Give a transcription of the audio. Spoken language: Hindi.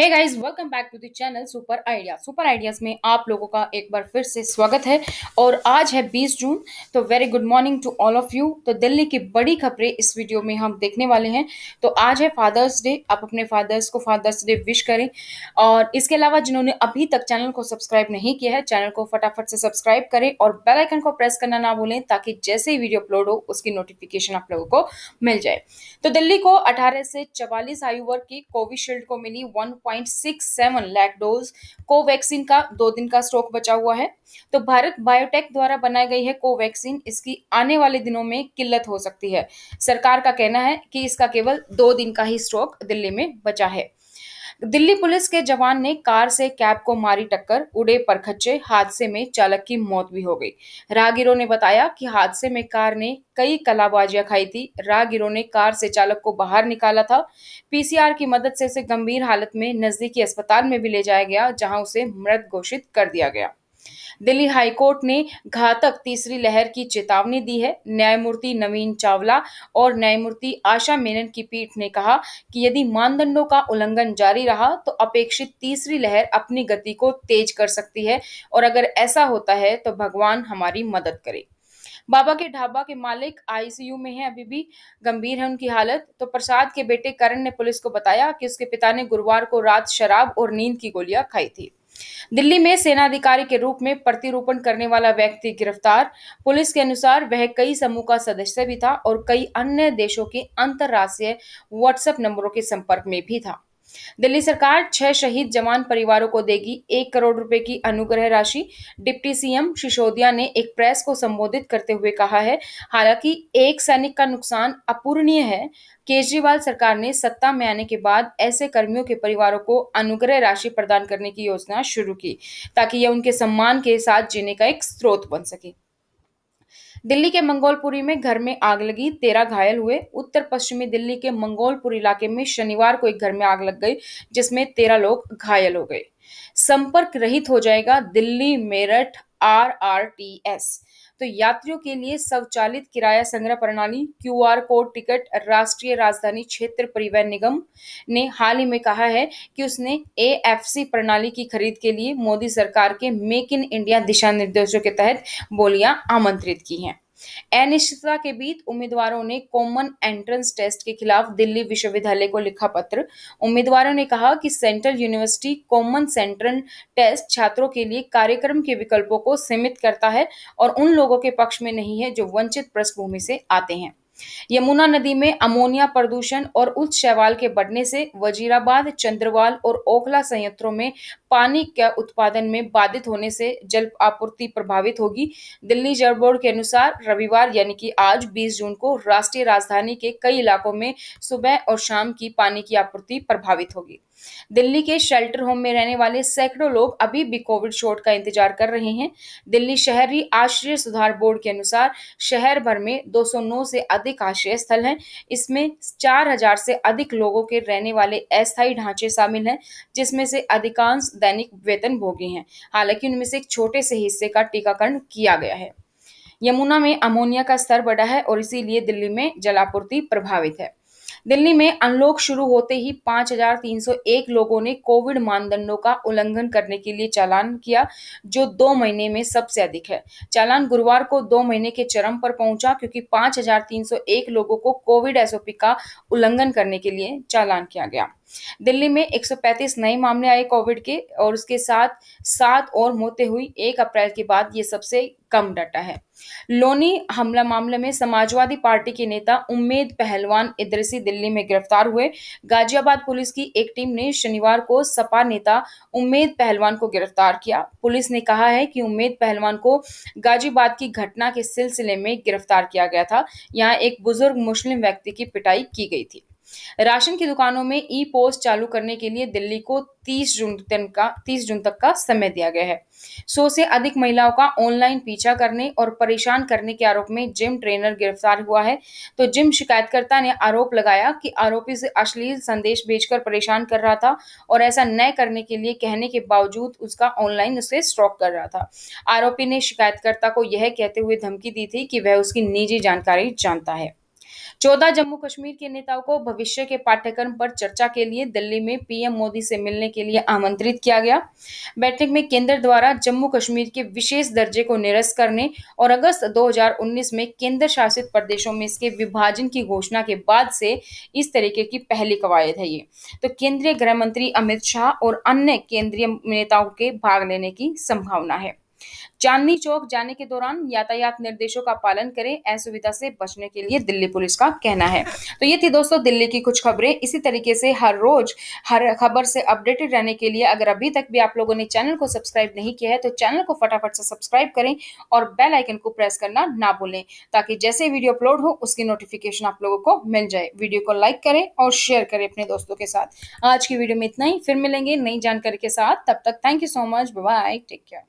है guys welcome back to the channel super idea super ideas में आप लोगों का एक बार फिर से स्वागत है और आज है 20 जून तो very good morning to all of you तो दिल्ली की बड़ी खबरें इस वीडियो में हम देखने वाले हैं तो आज है फादर्स डे आप अपने फादर्स को फादर्स डे विश करें और इसके अलावा जिन्होंने अभी तक चैनल को सब्सक्राइब नहीं किया है चैनल को फटाफट से सब्सक्राइब करें और बेलाइकन को प्रेस करना ना भूलें ताकि जैसे ही वीडियो अपलोड हो उसकी नोटिफिकेशन आप लोगों को मिल जाए तो दिल्ली को अठारह से चवालीस आयु वर्ग की कोविशील्ड को मिली वन 1.67 लाख डोज कोवैक्सीन का दो दिन का स्टॉक बचा हुआ है तो भारत बायोटेक द्वारा बनाई गई है कोवैक्सीन इसकी आने वाले दिनों में किल्लत हो सकती है सरकार का कहना है कि इसका केवल दो दिन का ही स्टॉक दिल्ली में बचा है दिल्ली पुलिस के जवान ने कार से कैब को मारी टक्कर उड़े पर खच्चे हादसे में चालक की मौत भी हो गई राहगीरों ने बताया कि हादसे में कार ने कई कलाबाजियां खाई थी राहगीरों ने कार से चालक को बाहर निकाला था पीसीआर की मदद से उसे गंभीर हालत में नजदीकी अस्पताल में भी ले जाया गया जहां उसे मृत घोषित कर दिया गया दिल्ली हाईकोर्ट ने घातक तीसरी लहर की चेतावनी दी है न्यायमूर्ति नवीन चावला और न्यायमूर्ति आशा मेनन की पीठ ने कहा कि यदि मानदंडों का उल्लंघन जारी रहा तो अपेक्षित तीसरी लहर अपनी गति को तेज कर सकती है और अगर ऐसा होता है तो भगवान हमारी मदद करे बाबा के ढाबा के मालिक आईसीयू में हैं अभी भी गंभीर है उनकी हालत तो प्रसाद के बेटे करण ने पुलिस को बताया कि उसके पिता ने गुरुवार को रात शराब और नींद की गोलियां खाई थी दिल्ली में सेना अधिकारी के रूप में प्रतिरूपण करने वाला व्यक्ति गिरफ्तार पुलिस के अनुसार वह कई समूह का सदस्य भी था और कई अन्य देशों के अंतर्राष्ट्रीय व्हाट्सएप नंबरों के संपर्क में भी था दिल्ली सरकार छह शहीद जवान परिवारों को देगी एक करोड़ रुपए की अनुग्रह राशि डिप्टी सीएम सिसोदिया ने एक प्रेस को संबोधित करते हुए कहा है हालांकि एक सैनिक का नुकसान अपूर्णीय है केजरीवाल सरकार ने सत्ता में आने के बाद ऐसे कर्मियों के परिवारों को अनुग्रह राशि प्रदान करने की योजना शुरू की ताकि यह उनके सम्मान के साथ जीने का एक स्रोत बन सके दिल्ली के मंगोलपुरी में घर में आग लगी तेरह घायल हुए उत्तर पश्चिमी दिल्ली के मंगोलपुर इलाके में शनिवार को एक घर में आग लग गई जिसमें तेरह लोग घायल हो गए संपर्क रहित हो जाएगा Delhi Meerut R R T S तो यात्रियों के लिए स्वचालित किराया संग्रह प्रणाली क्यू कोड टिकट राष्ट्रीय राजधानी क्षेत्र परिवहन निगम ने हाल ही में कहा है कि उसने ए प्रणाली की खरीद के लिए मोदी सरकार के मेक इन इंडिया दिशा निर्देशों के तहत बोलियां आमंत्रित की हैं अनिश्चितता के बीच उम्मीदवारों ने कॉमन एंट्रेंस टेस्ट के खिलाफ दिल्ली विश्वविद्यालय को लिखा पत्र उम्मीदवारों ने कहा कि central university common central test छात्रों के लिए कार्यक्रम के विकल्पों को सीमित करता है और उन लोगों के पक्ष में नहीं है जो वंचित पृष्ठभूमि से आते हैं यमुना नदी में अमोनिया प्रदूषण और उच्च शैवाल के बढ़ने से वजीराबाद चंद्रवाल और ओखला संयंत्रों में पानी के उत्पादन में बाधित होने से जल आपूर्ति प्रभावित होगी दिल्ली जल बोर्ड के अनुसार रविवार यानी कि आज 20 जून को राष्ट्रीय राजधानी के कई इलाकों में सुबह और शाम की पानी की आपूर्ति प्रभावित होगी दिल्ली के शेल्टर होम में रहने वाले सैकड़ों लोग अभी भी कोविड शॉट का इंतजार कर रहे हैं दिल्ली शहरी आश्रय सुधार बोर्ड के अनुसार शहर भर में 209 से अधिक आश्रय स्थल हैं इसमें 4000 से अधिक लोगों के रहने वाले अस्थायी ढांचे शामिल हैं जिसमें से अधिकांश दैनिक वेतन भोगी हैं हालांकि उनमें से एक छोटे से हिस्से का टीकाकरण किया गया है यमुना में अमोनिया का स्तर बढ़ा है और इसीलिए दिल्ली में जलापूर्ति प्रभावित है दिल्ली में अनलॉक शुरू होते ही 5,301 लोगों ने कोविड मानदंडों का उल्लंघन करने के लिए चालान किया जो दो महीने में सबसे अधिक है चालान गुरुवार को दो महीने के चरम पर पहुंचा क्योंकि 5,301 लोगों को कोविड एसओपी का उल्लंघन करने के लिए चालान किया गया दिल्ली में 135 नए मामले आए कोविड के और उसके साथ सात और मौतें हुई एक अप्रैल के बाद ये सबसे कम डाटा है लोनी हमला मामले में समाजवादी पार्टी के नेता उम्मेद पहलवान इदरसी दिल्ली में गिरफ्तार हुए गाजियाबाद पुलिस की एक टीम ने शनिवार को सपा नेता उम्मेद पहलवान को गिरफ्तार किया पुलिस ने कहा है कि उम्मेद पहलवान को गाजियाबाद की घटना के सिलसिले में गिरफ्तार किया गया था यहाँ एक बुजुर्ग मुस्लिम व्यक्ति की पिटाई की गई थी राशन की दुकानों में ई पोस्ट चालू करने के लिए दिल्ली को 30 जून तक का 30 जून तक का समय दिया गया है सौ से अधिक महिलाओं का ऑनलाइन पीछा करने और परेशान करने के आरोप में जिम ट्रेनर गिरफ्तार हुआ है तो जिम शिकायतकर्ता ने आरोप लगाया कि आरोपी से अश्लील संदेश भेजकर परेशान कर रहा था और ऐसा न करने के लिए कहने के बावजूद उसका ऑनलाइन उसे स्टॉक कर रहा था आरोपी ने शिकायतकर्ता को यह कहते हुए धमकी दी थी कि वह उसकी निजी जानकारी जानता है चौदह जम्मू कश्मीर के नेताओं को भविष्य के पाठ्यक्रम पर चर्चा के लिए दिल्ली में पीएम मोदी से मिलने के लिए आमंत्रित किया गया बैठक में केंद्र द्वारा जम्मू कश्मीर के विशेष दर्जे को निरस्त करने और अगस्त 2019 में केंद्र शासित प्रदेशों में इसके विभाजन की घोषणा के बाद से इस तरीके की पहली कवायद है ये तो केंद्रीय गृह मंत्री अमित शाह और अन्य केंद्रीय नेताओं के भाग लेने की संभावना है चांदनी चौक जाने के दौरान यातायात निर्देशों का पालन करें असुविधा से बचने के लिए दिल्ली पुलिस का कहना है तो ये थी दोस्तों दिल्ली की कुछ खबरें इसी तरीके से हर रोज हर खबर से अपडेटेड रहने के लिए अगर अभी तक भी आप लोगों ने चैनल को सब्सक्राइब नहीं किया है तो चैनल को फटाफट से सब्सक्राइब करें और बेल आइकन को प्रेस करना ना भूलें ताकि जैसे वीडियो अपलोड हो उसकी नोटिफिकेशन आप लोगों को मिल जाए वीडियो को लाइक करें और शेयर करें अपने दोस्तों के साथ आज की वीडियो में इतना ही फिर मिलेंगे नई जानकारी के साथ तब तक thank you so much bye take care